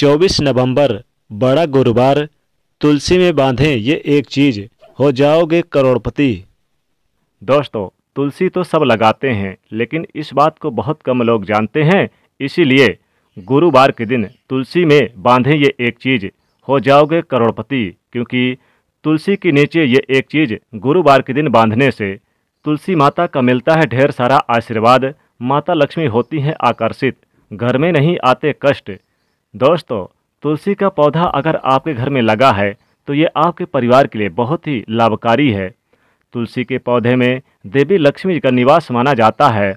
24 नवंबर बड़ा गुरुवार तुलसी में बांधें ये एक चीज़ हो जाओगे करोड़पति दोस्तों तुलसी तो सब लगाते हैं लेकिन इस बात को बहुत कम लोग जानते हैं इसीलिए गुरुवार के दिन तुलसी में बांधें ये एक चीज़ हो जाओगे करोड़पति क्योंकि तुलसी के नीचे ये एक चीज़ गुरुवार के दिन बांधने से तुलसी माता का मिलता है ढेर सारा आशीर्वाद माता लक्ष्मी होती हैं आकर्षित घर में नहीं आते कष्ट दोस्तों तुलसी का पौधा अगर आपके घर में लगा है तो ये आपके परिवार के लिए बहुत ही लाभकारी है तुलसी के पौधे में देवी लक्ष्मी का निवास माना जाता है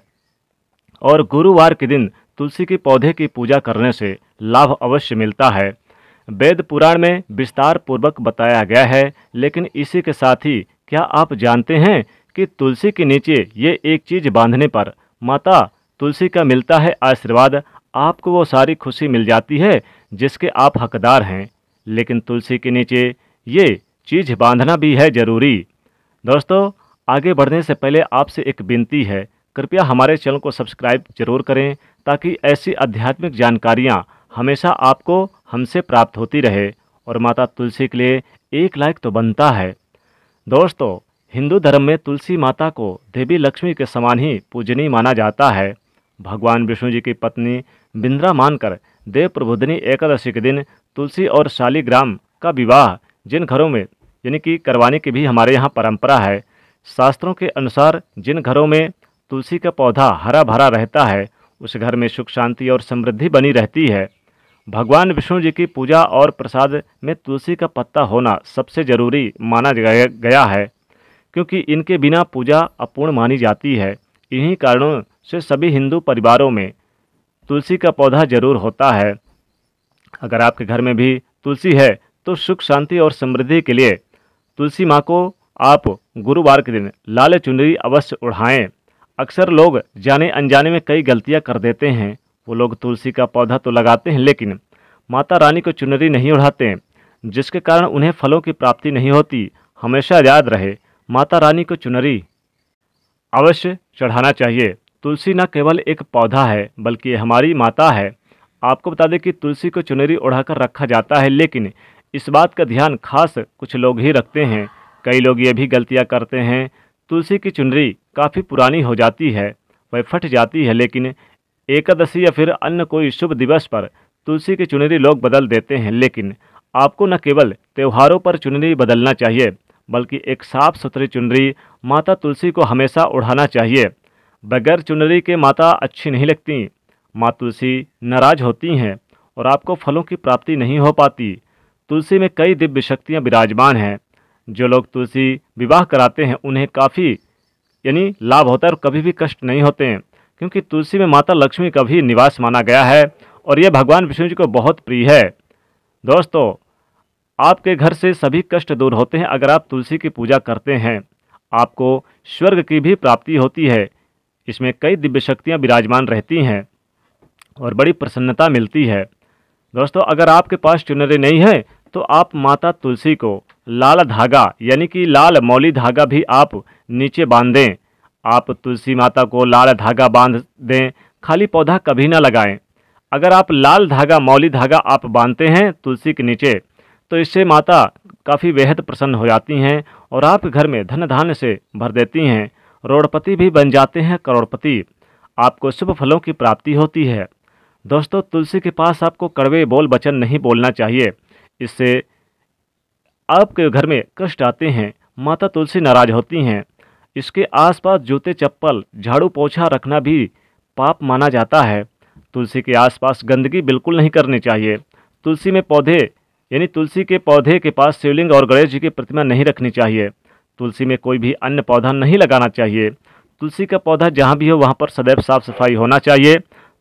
और गुरुवार के दिन तुलसी के पौधे की पूजा करने से लाभ अवश्य मिलता है वेद पुराण में विस्तार पूर्वक बताया गया है लेकिन इसी के साथ ही क्या आप जानते हैं कि तुलसी के नीचे ये एक चीज बांधने पर माता तुलसी का मिलता है आशीर्वाद आपको वो सारी खुशी मिल जाती है जिसके आप हकदार हैं लेकिन तुलसी के नीचे ये चीज़ बांधना भी है ज़रूरी दोस्तों आगे बढ़ने से पहले आपसे एक विनती है कृपया हमारे चैनल को सब्सक्राइब जरूर करें ताकि ऐसी आध्यात्मिक जानकारियाँ हमेशा आपको हमसे प्राप्त होती रहे और माता तुलसी के लिए एक लाइक तो बनता है दोस्तों हिंदू धर्म में तुलसी माता को देवी लक्ष्मी के समान ही पूजनीय माना जाता है भगवान विष्णु जी की पत्नी बिंद्रा मानकर देव प्रबोधनी एकादशी के दिन तुलसी और शालीग्राम का विवाह जिन घरों में यानी कि करवाने की भी हमारे यहाँ परंपरा है शास्त्रों के अनुसार जिन घरों में तुलसी का पौधा हरा भरा रहता है उस घर में सुख शांति और समृद्धि बनी रहती है भगवान विष्णु जी की पूजा और प्रसाद में तुलसी का पत्ता होना सबसे जरूरी माना गया है क्योंकि इनके बिना पूजा अपूर्ण मानी जाती है इन्हीं कारणों से सभी हिंदू परिवारों में तुलसी का पौधा जरूर होता है अगर आपके घर में भी तुलसी है तो सुख शांति और समृद्धि के लिए तुलसी माँ को आप गुरुवार के दिन लाल चुनरी अवश्य उड़ाएं अक्सर लोग जाने अनजाने में कई गलतियाँ कर देते हैं वो लोग तुलसी का पौधा तो लगाते हैं लेकिन माता रानी को चुनरी नहीं उड़ाते हैं जिसके कारण उन्हें फलों की प्राप्ति नहीं होती हमेशा याद रहे माता रानी को चुनरी अवश्य चढ़ाना चाहिए तुलसी न केवल एक पौधा है बल्कि हमारी माता है आपको बता दें कि तुलसी को चुनरी ओढ़ाकर रखा जाता है लेकिन इस बात का ध्यान खास कुछ लोग ही रखते हैं कई लोग ये भी गलतियाँ करते हैं तुलसी की चुनरी काफ़ी पुरानी हो जाती है वह फट जाती है लेकिन एकादशी या फिर अन्य कोई शुभ दिवस पर तुलसी की चुनरी लोग बदल देते हैं लेकिन आपको न केवल त्योहारों पर चुनरी बदलना चाहिए बल्कि एक साफ सुथरी चुनरी माता तुलसी को हमेशा उड़ाना चाहिए बगैर चुनरी के माता अच्छी नहीं लगती माँ तुलसी नाराज होती हैं और आपको फलों की प्राप्ति नहीं हो पाती तुलसी में कई दिव्य शक्तियाँ विराजमान हैं जो लोग तुलसी विवाह कराते हैं उन्हें काफ़ी यानी लाभ होता है और कभी भी कष्ट नहीं होते हैं क्योंकि तुलसी में माता लक्ष्मी का भी निवास माना गया है और यह भगवान विष्णु जी को बहुत प्रिय है दोस्तों आपके घर से सभी कष्ट दूर होते हैं अगर आप तुलसी की पूजा करते हैं आपको स्वर्ग की भी प्राप्ति होती है इसमें कई दिव्य शक्तियाँ विराजमान रहती हैं और बड़ी प्रसन्नता मिलती है दोस्तों अगर आपके पास चुनरी नहीं है तो आप माता तुलसी को लाल धागा यानी कि लाल मौली धागा भी आप नीचे बांध दें आप तुलसी माता को लाल धागा बांध दें खाली पौधा कभी ना लगाएं अगर आप लाल धागा मौली धागा आप बांधते हैं तुलसी के नीचे तो इससे माता काफ़ी बेहद प्रसन्न हो जाती हैं और आप घर में धन धान से भर देती हैं करोड़पति भी बन जाते हैं करोड़पति आपको शुभ फलों की प्राप्ति होती है दोस्तों तुलसी के पास आपको कड़वे बोल वचन नहीं बोलना चाहिए इससे आपके घर में कष्ट आते हैं माता तुलसी नाराज होती हैं इसके आसपास जूते चप्पल झाड़ू पोछा रखना भी पाप माना जाता है तुलसी के आसपास गंदगी बिल्कुल नहीं करनी चाहिए तुलसी में पौधे यानी तुलसी के पौधे के पास शिवलिंग और गणेश जी की प्रतिमा नहीं रखनी चाहिए तुलसी में कोई भी अन्य पौधा नहीं लगाना चाहिए तुलसी का पौधा जहाँ भी हो वहाँ पर सदैव साफ सफाई होना चाहिए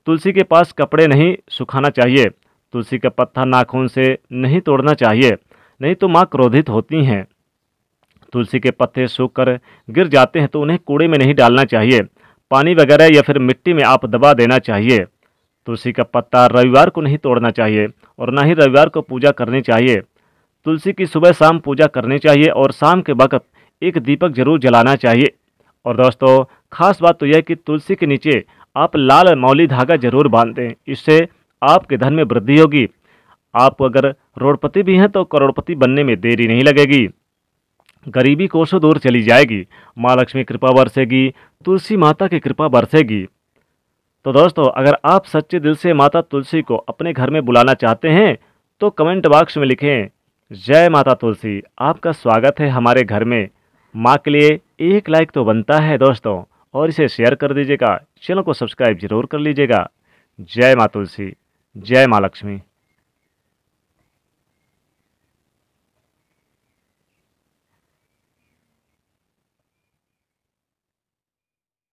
तुलसी के पास कपड़े नहीं सुखाना चाहिए तुलसी का पत्ता नाखून से नहीं तोड़ना चाहिए नहीं तो माँ क्रोधित होती हैं तुलसी के पत्ते सूख कर गिर जाते हैं तो उन्हें कूड़े में नहीं डालना चाहिए पानी वगैरह या फिर मिट्टी में आप दबा देना चाहिए तुलसी का पत्ता रविवार को नहीं तोड़ना चाहिए और ना ही रविवार को पूजा करनी चाहिए तुलसी की सुबह शाम पूजा करनी चाहिए और शाम के वक्त एक दीपक जरूर जलाना चाहिए और दोस्तों खास बात तो यह कि तुलसी के नीचे आप लाल मौली धागा जरूर बांध दें इससे आपके धन में वृद्धि होगी आप अगर रोड़पति भी हैं तो करोड़पति बनने में देरी नहीं लगेगी गरीबी कोसों दूर चली जाएगी माँ लक्ष्मी कृपा बरसेगी तुलसी माता की कृपा बरसेगी तो दोस्तों अगर आप सच्चे दिल से माता तुलसी को अपने घर में बुलाना चाहते हैं तो कमेंट बॉक्स में लिखें जय माता तुलसी आपका स्वागत है हमारे घर में माँ के लिए एक लाइक तो बनता है दोस्तों और इसे शेयर कर दीजिएगा चैनल को सब्सक्राइब जरूर कर लीजिएगा जय माँ तुलसी जय माँ लक्ष्मी